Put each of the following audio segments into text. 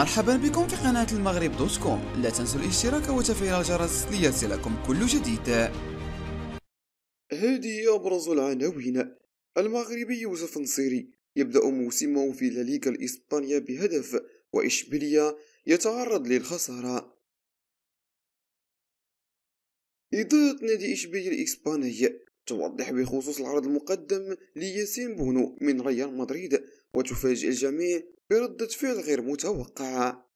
مرحبا بكم في قناة المغرب دوت كوم لا تنسوا الاشتراك وتفعيل الجرس ليصلكم كل جديد هذه أبرز العناوين المغربي يوسف نصيري يبدأ موسمه في لاليكا الإسبانية بهدف وإشبيلية يتعرض للخسارة إدارة نادي إشبيلية الإسباني توضح بخصوص العرض المقدم لياسين بونو من ريال مدريد وتفاجئ الجميع بردة فعل غير متوقعة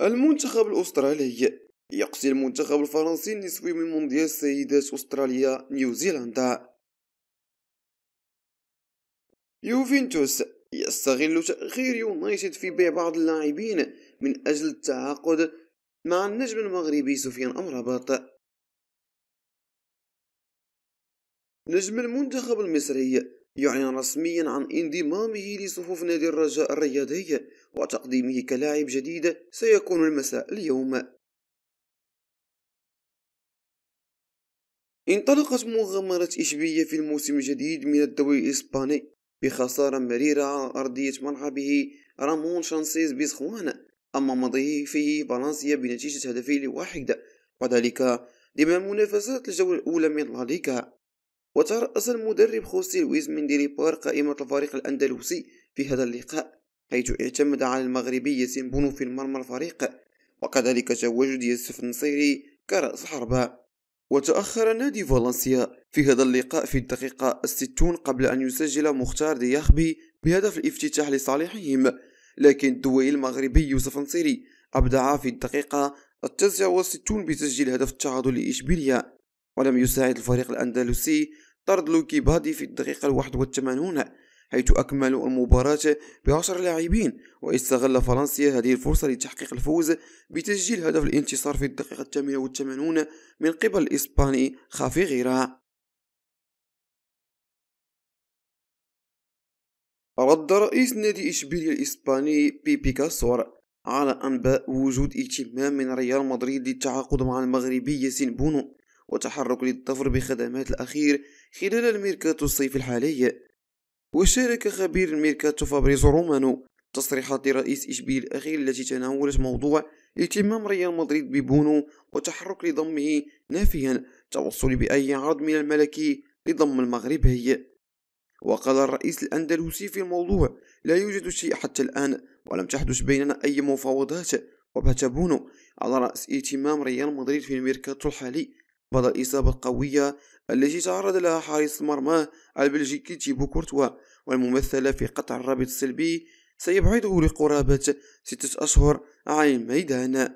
المنتخب الأسترالي يقصي المنتخب الفرنسي النسوي من مونديال السيدات أستراليا نيوزيلندا يوفنتوس يستغل تأخير يونايتد في بيع بعض اللاعبين من أجل التعاقد مع النجم المغربي سفيان أمرباط نجم المنتخب المصري يعلن رسميا عن انضمامه لصفوف نادي الرجاء الرياضي وتقديمه كلاعب جديد سيكون المساء اليوم انطلقت مغامرة إشبية في الموسم الجديد من الدوري الإسباني بخسارة مريرة على أرضية ملعبه رامون شانسيز بسخوان مضيه فيه فالنسيا بنتيجة هدفين لواحد وذلك ضمن منافسات الجولة الأولى من لاليغا وترأس المدرب خوسي لويز من بار قائمة الفريق الأندلسي في هذا اللقاء حيث اعتمد على المغربي ياسين بونو في المرمى الفريق وكذلك تواجد يوسف النصيري كرأس حربة وتأخر نادي فالنسيا في هذا اللقاء في الدقيقة الستون قبل أن يسجل مختار دياخبي بهدف الافتتاح لصالحهم لكن الدولي المغربي يوسف النصيري أبدع في الدقيقة التسعة والستون بتسجيل هدف التعادل لإشبيليا ولم يساعد الفريق الأندلسي طرد لوكي بادي في الدقيقة الواحد والثمانون حيث أكملوا المباراة بعشر لاعبين واستغل فرنسا هذه الفرصة لتحقيق الفوز بتسجيل هدف الانتصار في الدقيقة الثامنة والثمانون من قبل الإسباني خافي غيرا رد رئيس نادي إشبيلية الإسباني بيبي كاسور على أنباء وجود اهتمام من ريال مدريد للتعاقد مع المغربي ياسين بونو وتحرك للظفر بخدمات الأخير خلال الميركاتو الصيف الحالي وشارك خبير الميركاتو فابريزو رومانو تصريحات لرئيس إشبيل الأخير التي تناولت موضوع اهتمام ريال مدريد ببونو وتحرك لضمه نافيا توصل بأي عرض من الملكي لضم المغرب هي وقال الرئيس الأندلسي في الموضوع لا يوجد شيء حتى الآن ولم تحدث بيننا أي مفاوضات وبات بونو على رأس اهتمام ريال مدريد في الميركاتو الحالي بعد الإصابة القوية التي تعرض لها حارس المرمى البلجيكي تيبو كورتوا والممثلة في قطع الرابط السلبي سيبعده لقرابة ستة أشهر عن الميدان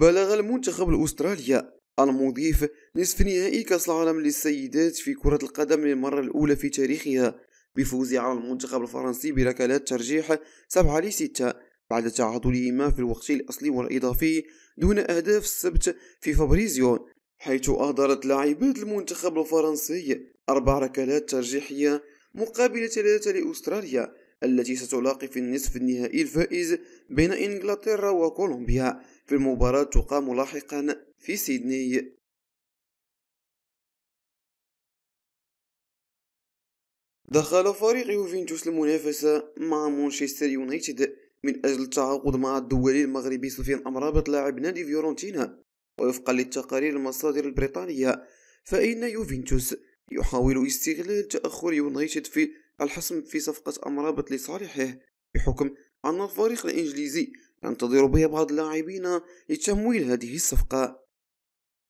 بلغ المنتخب الأسترالي المضيف نصف نهائي كأس العالم للسيدات في كرة القدم للمرة الأولى في تاريخها بفوز على المنتخب الفرنسي بركلات ترجيح 7 ل 6 بعد تعادلهما في الوقت الأصلي والإضافي دون أهداف السبت في فابريزيون حيث أهدرت لاعبات المنتخب الفرنسي أربع ركلات ترجيحية مقابل ثلاثة لأستراليا التي ستلاقي في النصف النهائي الفائز بين إنجلترا وكولومبيا في المباراة تقام لاحقا في سيدني دخل فريق يوفنتوس المنافسة مع مانشستر يونايتد من أجل التعاقد مع الدولي المغربي سفيان أمرابط لاعب نادي فيورنتينا ووفقا للتقارير المصادر البريطانية فإن يوفنتوس يحاول استغلال تأخر يونايتد في الحسم في صفقة أمرابط لصالحه بحكم أن الفريق الإنجليزي ينتظر بعض اللاعبين لتمويل هذه الصفقة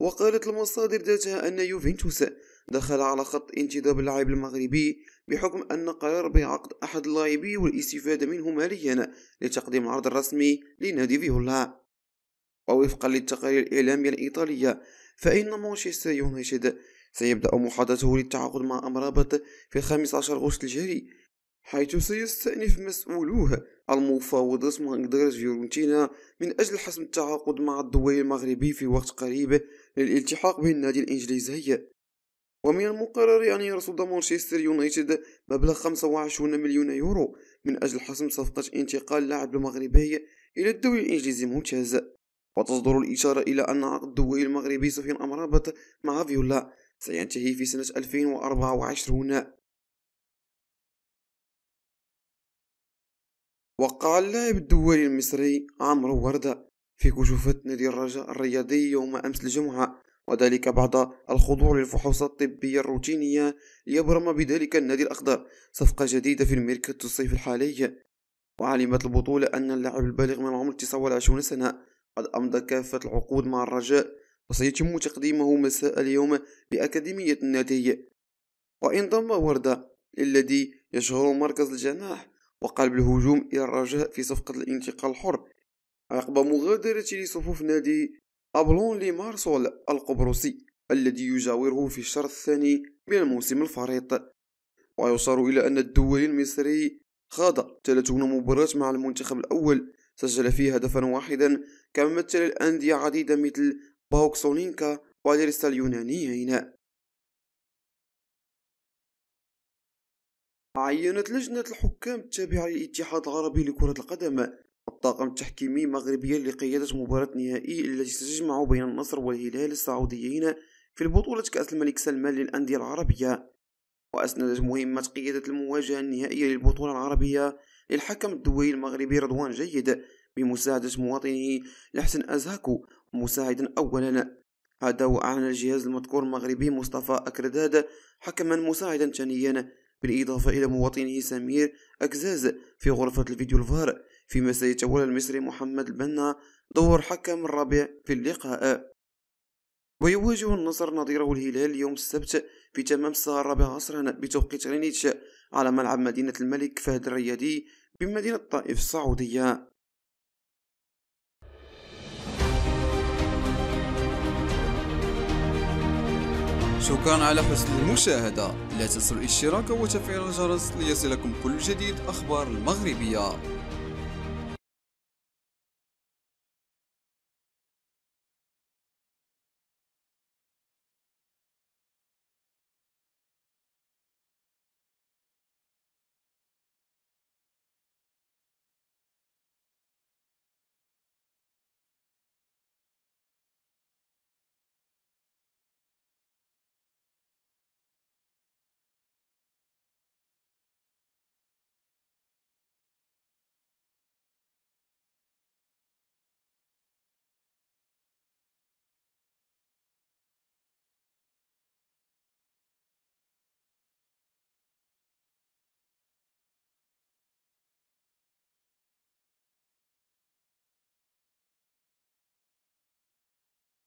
وقالت المصادر ذاتها أن يوفنتوس دخل على خط انتداب اللاعب المغربي بحكم أن قرار بعقد أحد اللاعبين والاستفادة منه ماليا لتقديم العرض الرسمي لنادي فيولا ووفقا للتقارير الإعلامية الإيطالية فإن مانشستر يونايتد سيبدأ محادثته للتعاقد مع أمرابط في 15 غشت الجاري حيث سيستأنف مسؤولوه المفاوض اسمه انجدرس فيورنتينا من أجل حسم التعاقد مع الدوري المغربي في وقت قريب للالتحاق بالنادي الإنجليزي ومن المقرر أن يرصد مانشستر يونايتد مبلغ 25 مليون يورو من أجل حسم صفقة انتقال لاعب المغربي إلى الدوري الإنجليزي الممتاز وتصدر الإشارة إلى أن عقد الدولي المغربي سفيان أمرابط مع فيولا سينتهي في سنة 2024 وقع اللاعب الدولي المصري عمرو وردة في كشوفة نادي الرجاء الرياضي يوم أمس الجمعة وذلك بعد الخضوع للفحوصات الطبية الروتينية ليبرم بذلك النادي الأخضر صفقة جديدة في الميركاتو الصيف الحالي وعلمت البطولة أن اللاعب البالغ من العمر 29 سنة قد أمضى كافة العقود مع الرجاء وسيتم تقديمه مساء اليوم بأكاديمية النادي وانضم وردة الذي يشهر مركز الجناح وقلب الهجوم إلى الرجاء في صفقة الانتقال الحر عقب مغادرة لصفوف نادي أبلون لي مارسول القبرصي الذي يجاوره في الشهر الثاني من الموسم الفريط ويشار إلى أن الدولي المصري خاض 30 مباراة مع المنتخب الأول سجل فيه هدفا واحدا كما مثل الأندية عديدة مثل باوكسونينكا وليرستا اليونانيين عينت لجنة الحكام التابعة للاتحاد العربي لكرة القدم الطاقم التحكيمي مغربيا لقيادة مباراة نهائي التي ستجمع بين النصر والهلال السعوديين في البطولة كأس الملك سلمان للأندية العربية وأسندت مهمة قيادة المواجهة النهائية للبطولة العربية للحكم الدولي المغربي رضوان جيد بمساعدة مواطنه لحسن أزهاكو مساعدا أولا هذا وأعلن الجهاز المذكور المغربي مصطفى أكرداد حكما مساعدا ثانيا بالإضافة إلى مواطنه سمير أكزاز في غرفة الفيديو الفار فيما سيتولى المصري محمد البنا دور حكم الربيع في اللقاء ويواجه النصر نظيره الهلال يوم السبت في تمام الساعة الرابعة عصرا بتوقيت غرينتش على ملعب مدينة الملك فهد الريادي بمدينة الطائف السعودية شكرا على حسن المشاهدة لا تنسوا الاشتراك وتفعيل الجرس ليصلكم كل جديد أخبار المغربية